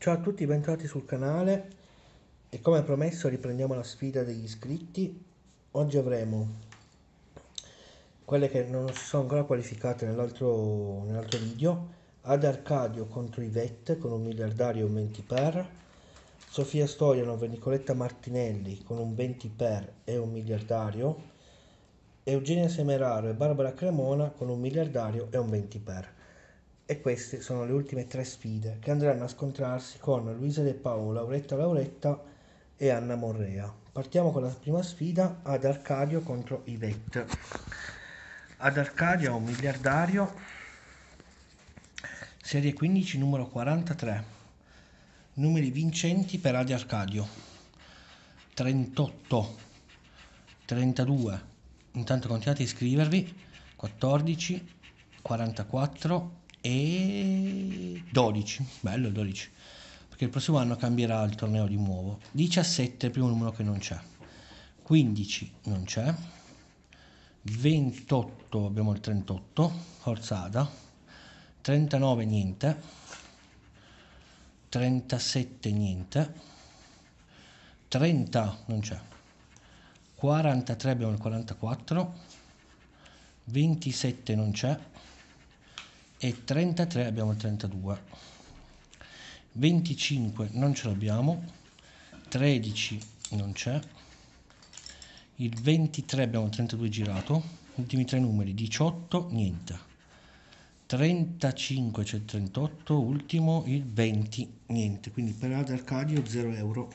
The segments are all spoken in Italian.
Ciao a tutti, bentornati sul canale e come promesso riprendiamo la sfida degli iscritti. Oggi avremo quelle che non si sono ancora qualificate nell'altro nell video, Ad Arcadio contro Ivette con un miliardario e un 20 per, Sofia Storianov e Nicoletta Martinelli con un 20 per e un miliardario, Eugenia Semeraro e Barbara Cremona con un miliardario e un 20 per. E queste sono le ultime tre sfide che andranno a scontrarsi con Luisa De Paola, Auretta Lauretta e Anna Morrea. Partiamo con la prima sfida ad Arcadio contro Ivette. Ad Arcadio è un miliardario, serie 15, numero 43. Numeri vincenti per Ad Arcadio. 38, 32. Intanto continuate a iscrivervi. 14, 44, e 12, bello 12, perché il prossimo anno cambierà il torneo di nuovo. 17 è il primo numero che non c'è, 15 non c'è, 28 abbiamo il 38, forzata, 39 niente, 37 niente, 30 non c'è, 43 abbiamo il 44, 27 non c'è, e 33 abbiamo 32 25 non ce l'abbiamo 13 non c'è il 23 abbiamo 32 girato ultimi tre numeri 18 niente 35 c'è cioè 38 ultimo il 20 niente quindi per ad arcadio 0 euro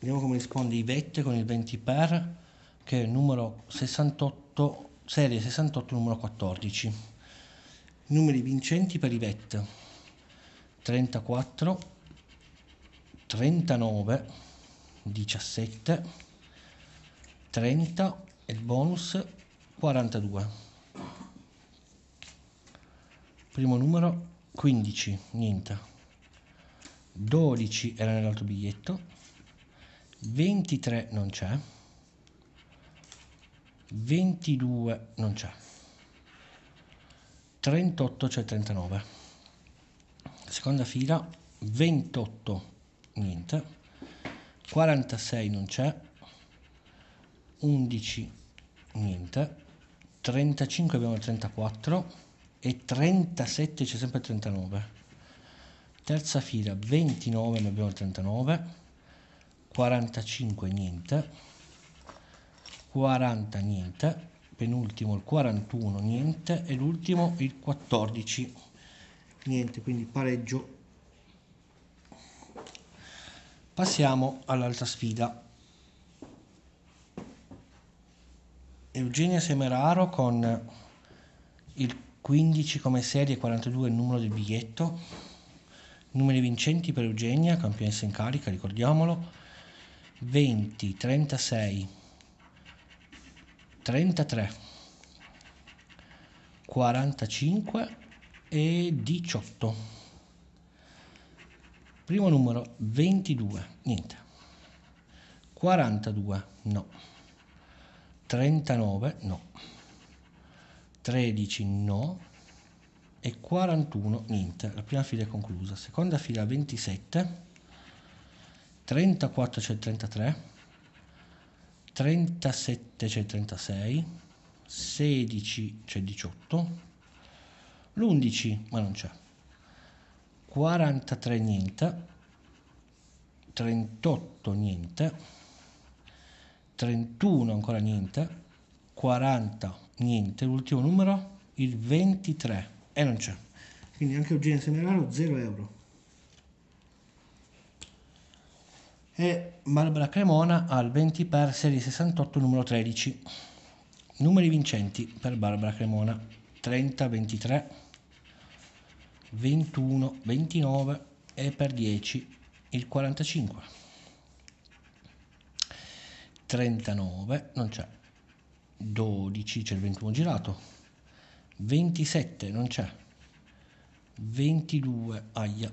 vediamo come risponde i vette con il 20 per che è il numero 68 serie 68 numero 14. Numeri vincenti per i VET 34, 39, 17, 30 e il bonus 42. Primo numero 15, niente. 12 era nell'altro biglietto, 23 non c'è. 22 non c'è 38 c'è 39 seconda fila 28 niente 46 non c'è 11 niente 35 abbiamo il 34 e 37 c'è sempre 39 terza fila 29 ne abbiamo il 39 45 niente 40 niente, penultimo il 41 niente e l'ultimo il 14 niente, quindi pareggio. Passiamo all'altra sfida. Eugenia Semeraro con il 15 come serie 42 il numero del biglietto. Numeri vincenti per Eugenia, campionessa in carica, ricordiamolo. 20, 36, 33 45 e 18 primo numero 22 niente 42 no 39 no 13 no e 41 niente la prima fila è conclusa seconda fila 27 34 c'è cioè 33 37 c'è 36, 16 c'è 18, l'11 ma non c'è, 43 niente, 38 niente, 31 ancora niente, 40 niente, l'ultimo numero il 23 e non c'è. Quindi anche oggi in seminario 0 euro. e Barbara Cremona al 20 per serie 68 numero 13. Numeri vincenti per Barbara Cremona 30, 23, 21, 29 e per 10 il 45. 39 non c'è, 12 c'è il 21 girato, 27 non c'è, 22 aia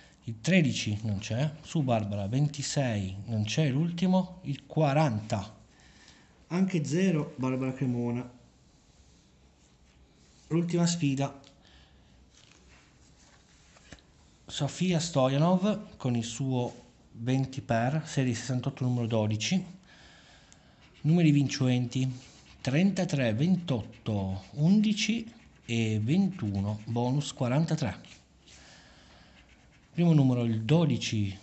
il 13 non c'è, su Barbara 26 non c'è l'ultimo, il 40. Anche 0 Barbara Cremona. L'ultima sfida. Sofia Stojanov con il suo 20 per, serie 68 numero 12. Numeri vincenti 33, 28, 11 e 21, bonus 43. Primo numero il 12,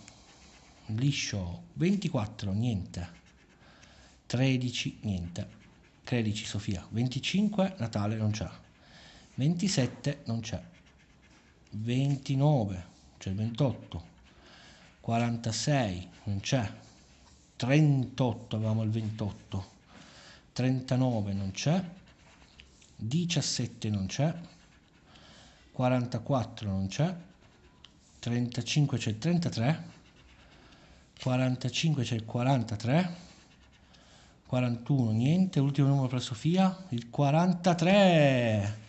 liscio, 24, niente. 13, niente. 13, Sofia. 25, Natale non c'è. 27, non c'è. 29, cioè 28. 46, non c'è. 38, avevamo il 28. 39, non c'è. 17, non c'è. 44, non c'è. 35 c'è il 33, 45 c'è il 43, 41 niente, ultimo numero per Sofia, il 43.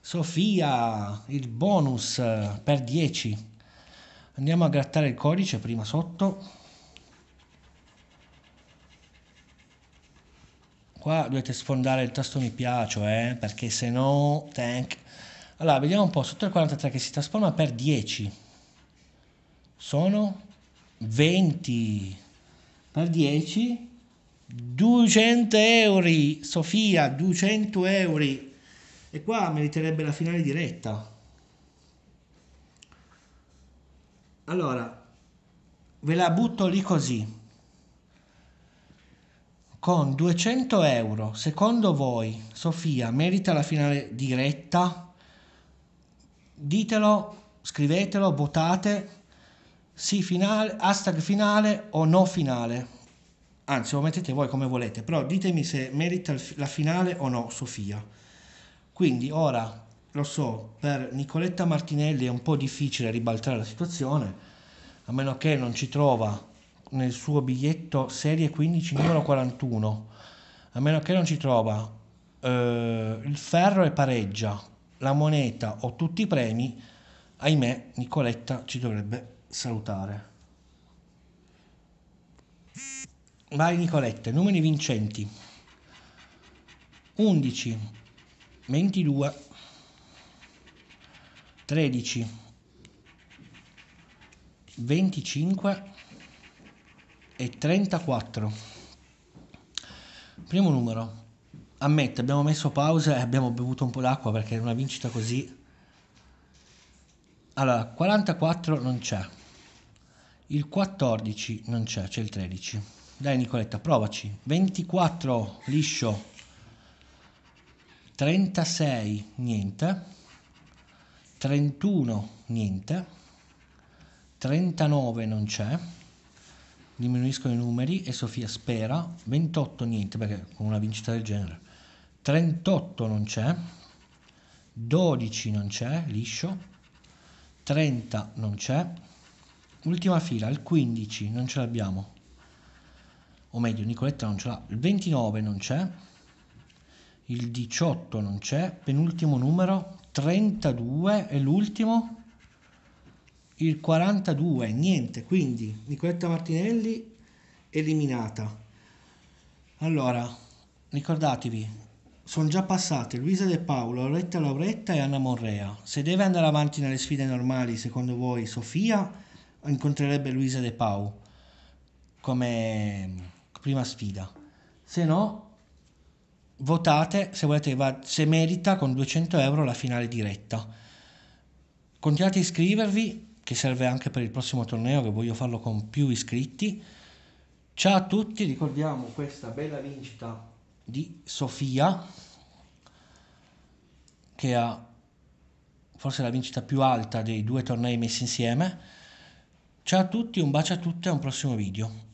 Sofia, il bonus per 10. Andiamo a grattare il codice prima sotto. Qua dovete sfondare il tasto mi piace, eh, perché se no... Tank. Allora, vediamo un po', sotto il 43 che si trasforma per 10 sono 20 per 10, 200 euro, Sofia, 200 euro. E qua meriterebbe la finale diretta. Allora, ve la butto lì così. Con 200 euro, secondo voi, Sofia, merita la finale diretta? Ditelo, scrivetelo, votate sì finale, hashtag finale o no finale. Anzi, lo mettete voi come volete, però ditemi se merita la finale o no Sofia. Quindi ora, lo so, per Nicoletta Martinelli è un po' difficile ribaltare la situazione, a meno che non ci trova nel suo biglietto serie 15 numero 41, a meno che non ci trova eh, il ferro e pareggia, la moneta o tutti i premi, ahimè Nicoletta ci dovrebbe salutare. Vai Nicolette, numeri vincenti. 11, 22, 13, 25 e 34. Primo numero. Ammetto, abbiamo messo pausa e abbiamo bevuto un po' d'acqua perché una vincita così. Allora, 44 non c'è. Il 14 non c'è, c'è il 13. Dai Nicoletta, provaci. 24 liscio. 36 niente. 31 niente. 39 non c'è. Diminuiscono i numeri e Sofia spera. 28 niente perché con una vincita del genere. 38 non c'è. 12 non c'è, liscio. 30 non c'è. Ultima fila, il 15 non ce l'abbiamo. O meglio, Nicoletta non ce l'ha. Il 29 non c'è. Il 18 non c'è. Penultimo numero, 32 e l'ultimo, il 42. Niente, quindi Nicoletta Martinelli eliminata. Allora, ricordatevi, sono già passate Luisa De Paolo, Loretta Lauretta e Anna Morrea. Se deve andare avanti nelle sfide normali, secondo voi Sofia? incontrerebbe Luisa De Pau come prima sfida. Se no, votate se, volete, se merita con 200 euro la finale diretta. Continuate a iscrivervi, che serve anche per il prossimo torneo, che voglio farlo con più iscritti. Ciao a tutti, ricordiamo questa bella vincita di Sofia, che ha forse la vincita più alta dei due tornei messi insieme. Ciao a tutti, un bacio a tutti e a un prossimo video.